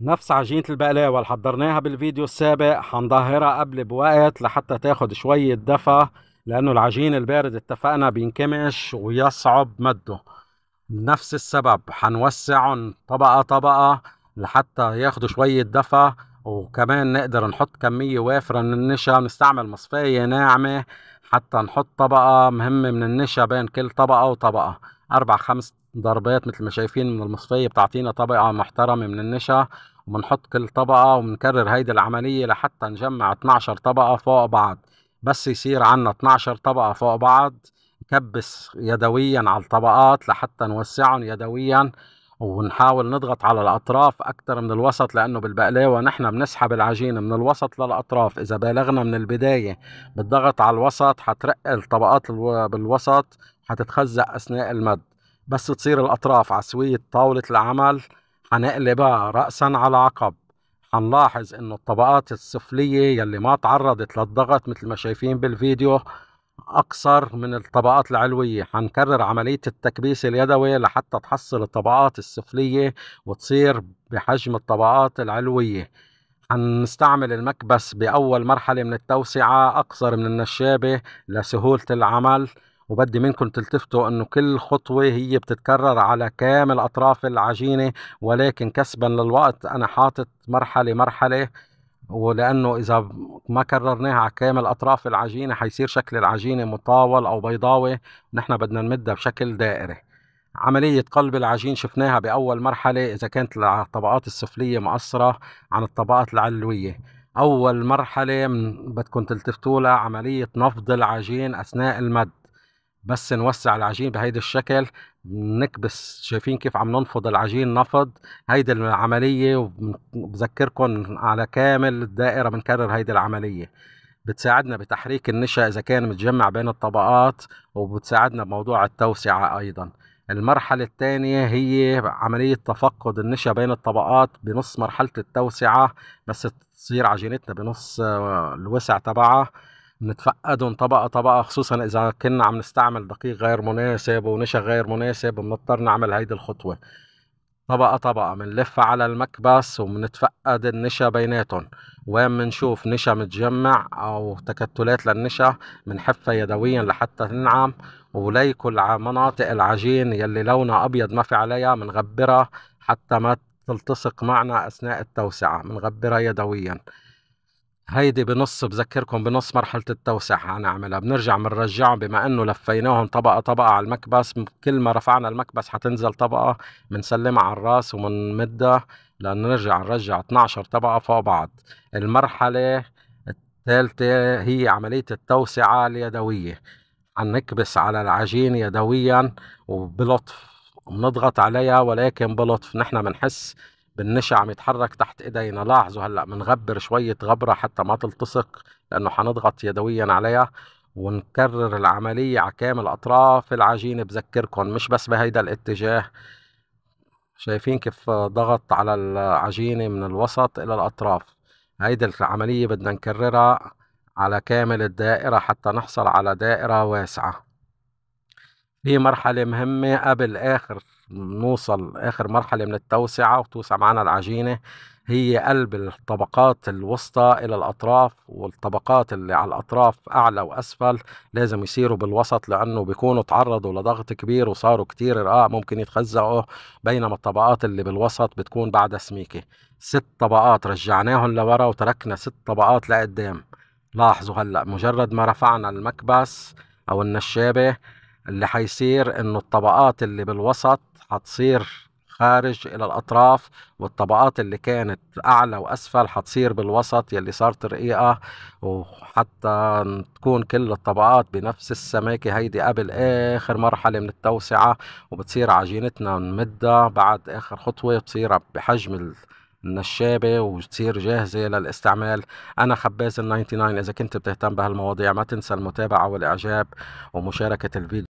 نفس عجينة البقلاوة اللي حضرناها بالفيديو السابق حنظهرها قبل بوقت لحتى تاخد شوية دفا لأنه العجين البارد اتفقنا بينكمش ويصعب مده نفس السبب حنوسعهم طبقة طبقة لحتى ياخدوا شوية دفا وكمان نقدر نحط كمية وافرة من النشا نستعمل مصفاية ناعمة حتى نحط طبقة مهمة من النشا بين كل طبقة وطبقة أربع خمس ضربات مثل ما شايفين من المصفية بتعطينا طبقة محترمة من النشا وبنحط كل طبقة وبنكرر هيدي العملية لحتى نجمع 12 طبقة فوق بعض بس يصير عنا 12 طبقة فوق بعض نكبس يدويا على الطبقات لحتى نوسعهم يدويا ونحاول نضغط على الأطراف أكثر من الوسط لأنه بالبقلاوة نحن بنسحب العجينة من الوسط للأطراف إذا بالغنا من البداية بالضغط على الوسط حترق الطبقات بالوسط حتتخزق أثناء المد بس تصير الأطراف عسوية طاولة العمل حنقلبها رأسا على عقب حنلاحظ إنه الطبقات السفلية يلي ما تعرضت للضغط مثل ما شايفين بالفيديو أقصر من الطبقات العلوية حنكرر عملية التكبيس اليدوي لحتى تحصل الطبقات السفلية وتصير بحجم الطبقات العلوية حنستعمل المكبس بأول مرحلة من التوسعة أقصر من النشابة لسهولة العمل وبدي منكم تلتفتوا انه كل خطوة هي بتتكرر على كامل اطراف العجينة ولكن كسبا للوقت انا حاطط مرحلة مرحلة ولانه اذا ما كررناها على كامل اطراف العجينة حيصير شكل العجينة مطاول او بيضاوي نحن بدنا نمدها بشكل دائري عملية قلب العجين شفناها بأول مرحلة إذا كانت الطبقات السفلية مقصرة عن الطبقات العلوية أول مرحلة بدكم تلتفتوا لها عملية نفض العجين أثناء المد بس نوسع العجين بهيدا الشكل نكبس شايفين كيف عم ننفض العجين نفض هيدي العملية وبذكركم على كامل الدائرة بنكرر هيدي العملية بتساعدنا بتحريك النشا إذا كان متجمع بين الطبقات وبتساعدنا بموضوع التوسعة أيضا المرحلة الثانية هي عملية تفقد النشا بين الطبقات بنص مرحلة التوسعة بس تصير عجينتنا بنص آه، الوسع تبعها بنتفقدهم طبقه طبقه خصوصا اذا كنا عم نستعمل دقيق غير مناسب ونشا غير مناسب بنضطر نعمل هيدي الخطوه طبقة طبقة بنلف على المكبس وبنتفقد النشا بيناتهم وين بنشوف نشا متجمع أو تكتلات للنشا بنحفها يدويا لحتى تنعم وليكل مناطق العجين يلي لونها أبيض ما في عليها بنغبرها حتى ما تلتصق معنا أثناء التوسعة بنغبرها يدويا هيدي بنص بذكركم بنص مرحلة التوسع هنعملها بنرجع بنرجعهم بما انه لفيناهم طبقة طبقة على المكبس كل ما رفعنا المكبس حتنزل طبقة بنسلمها على الراس وبنمدها لنرجع نرجع 12 طبقة فوق بعض المرحلة الثالثة هي عملية التوسعة اليدوية هنكبس على العجين يدويا وبلطف بنضغط عليها ولكن بلطف نحن بنحس بالنشا عم يتحرك تحت ايدينا لاحظوا هلا بنغبر شويه غبره حتى ما تلتصق لانه حنضغط يدويا عليها ونكرر العمليه على كامل اطراف العجينه بذكركم مش بس بهيدا الاتجاه شايفين كيف ضغط على العجينه من الوسط الى الاطراف هيدي العمليه بدنا نكررها على كامل الدائره حتى نحصل على دائره واسعه في مرحلة مهمة قبل آخر نوصل آخر مرحلة من التوسعة وتوسع معنا العجينة هي قلب الطبقات الوسطى إلى الأطراف والطبقات اللي على الأطراف أعلى وأسفل لازم يصيروا بالوسط لأنه بيكونوا تعرضوا لضغط كبير وصاروا كتير رقاق ممكن يتخزقوا بينما الطبقات اللي بالوسط بتكون بعدها سميكة ست طبقات رجعناهم لورا وتركنا ست طبقات لقدام لاحظوا هلأ مجرد ما رفعنا المكبس أو النشابة اللي حيصير انه الطبقات اللي بالوسط حتصير خارج الى الاطراف والطبقات اللي كانت اعلى واسفل حتصير بالوسط يلي صارت رقيقه وحتى تكون كل الطبقات بنفس السماكه هيدي قبل اخر مرحله من التوسعه وبتصير عجينتنا نمدها بعد اخر خطوه بتصير بحجم النشابة وتصير جاهزة للاستعمال أنا خباز ال 99 إذا كنت بتهتم بهالمواضيع ما تنسى المتابعة والإعجاب ومشاركة الفيديو